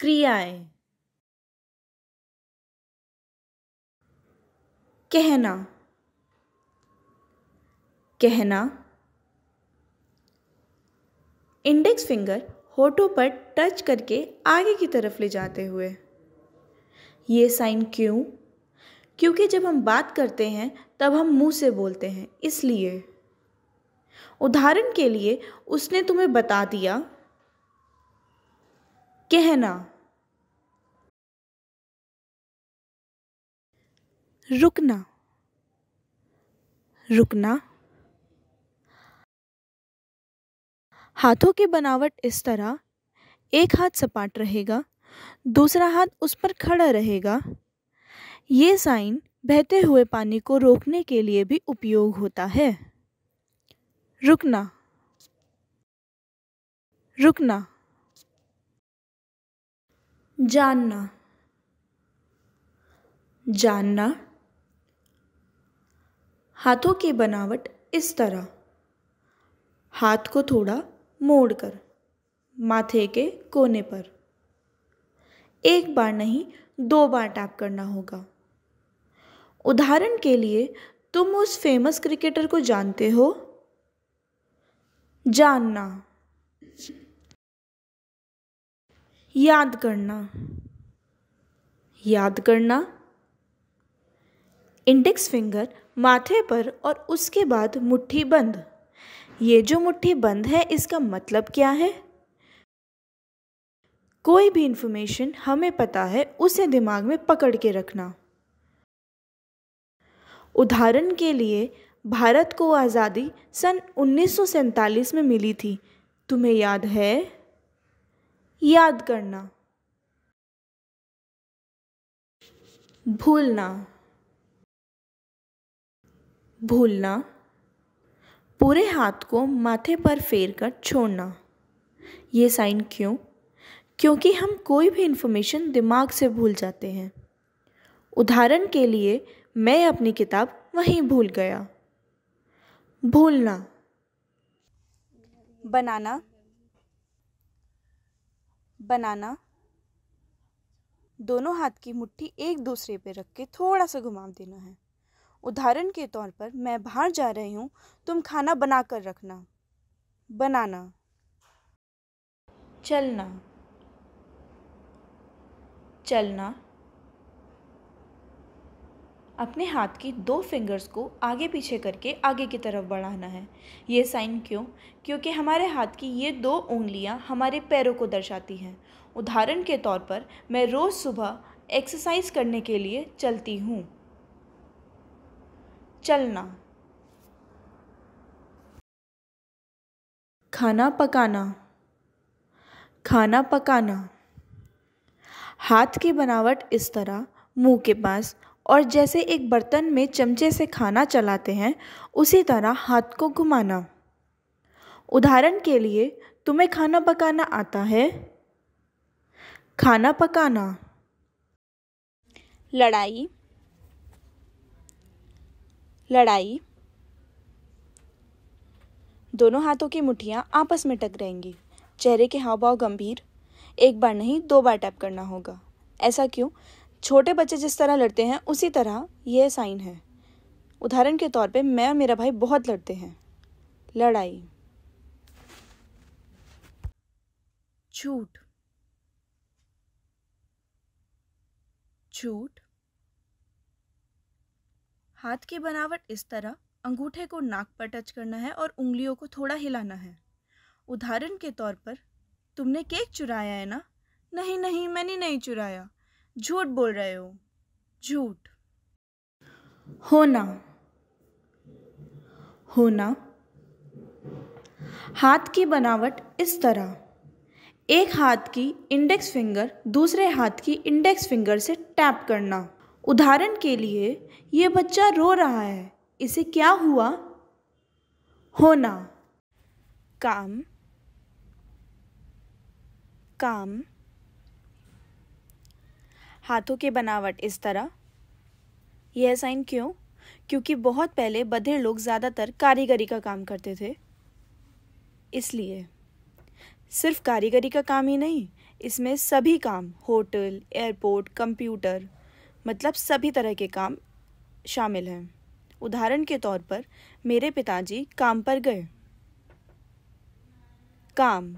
क्रियाएं कहना कहना इंडेक्स फिंगर होठों पर टच करके आगे की तरफ ले जाते हुए ये साइन क्यों क्योंकि जब हम बात करते हैं तब हम मुंह से बोलते हैं इसलिए उदाहरण के लिए उसने तुम्हें बता दिया कहना रुकना रुकना हाथों की बनावट इस तरह एक हाथ सपाट रहेगा दूसरा हाथ उस पर खड़ा रहेगा ये साइन बहते हुए पानी को रोकने के लिए भी उपयोग होता है रुकना रुकना जानना जानना हाथों की बनावट इस तरह हाथ को थोड़ा मोड़कर माथे के कोने पर एक बार नहीं दो बार टैप करना होगा उदाहरण के लिए तुम उस फेमस क्रिकेटर को जानते हो जानना याद करना याद करना इंडेक्स फिंगर माथे पर और उसके बाद मुट्ठी बंद ये जो मुट्ठी बंद है इसका मतलब क्या है कोई भी इंफॉर्मेशन हमें पता है उसे दिमाग में पकड़ के रखना उदाहरण के लिए भारत को आज़ादी सन उन्नीस में मिली थी तुम्हें याद है याद करना भूलना भूलना पूरे हाथ को माथे पर फेर कर छोड़ना ये साइन क्यों क्योंकि हम कोई भी इन्फॉर्मेशन दिमाग से भूल जाते हैं उदाहरण के लिए मैं अपनी किताब वहीं भूल गया भूलना बनाना बनाना दोनों हाथ की मुट्ठी एक दूसरे पर रख के थोड़ा सा घुमा देना है उदाहरण के तौर पर मैं बाहर जा रही हूँ तुम खाना बना कर रखना बनाना चलना चलना अपने हाथ की दो फिंगर्स को आगे पीछे करके आगे की तरफ बढ़ाना है ये साइन क्यों क्योंकि हमारे हाथ की ये दो उंगलियां हमारे पैरों को दर्शाती हैं उदाहरण के तौर पर मैं रोज़ सुबह एक्सरसाइज करने के लिए चलती हूँ चलना खाना पकाना खाना पकाना हाथ की बनावट इस तरह मुंह के पास और जैसे एक बर्तन में चमचे से खाना चलाते हैं उसी तरह हाथ को घुमाना उदाहरण के लिए तुम्हें खाना पकाना आता है खाना पकाना लड़ाई लड़ाई दोनों हाथों की मुठियां आपस में टकराएंगी चेहरे के हाव भाव गंभीर एक बार नहीं दो बार टैप करना होगा ऐसा क्यों छोटे बच्चे जिस तरह लड़ते हैं उसी तरह यह साइन है उदाहरण के तौर पे मैं और मेरा भाई बहुत लड़ते हैं लड़ाई छूट झूठ हाथ की बनावट इस तरह अंगूठे को नाक पर टच करना है और उंगलियों को थोड़ा हिलाना है उदाहरण के तौर पर तुमने केक चुराया है ना नहीं नहीं मैंने नहीं चुराया झूठ बोल रहे हो झूठ होना होना हाथ की बनावट इस तरह एक हाथ की इंडेक्स फिंगर दूसरे हाथ की इंडेक्स फिंगर से टैप करना उदाहरण के लिए ये बच्चा रो रहा है इसे क्या हुआ होना काम काम हाथों की बनावट इस तरह यह साइन क्यों क्योंकि बहुत पहले बधिर लोग ज़्यादातर कारीगरी का काम करते थे इसलिए सिर्फ कारीगरी का काम ही नहीं इसमें सभी काम होटल एयरपोर्ट कंप्यूटर मतलब सभी तरह के काम शामिल हैं उदाहरण के तौर पर मेरे पिताजी काम पर गए काम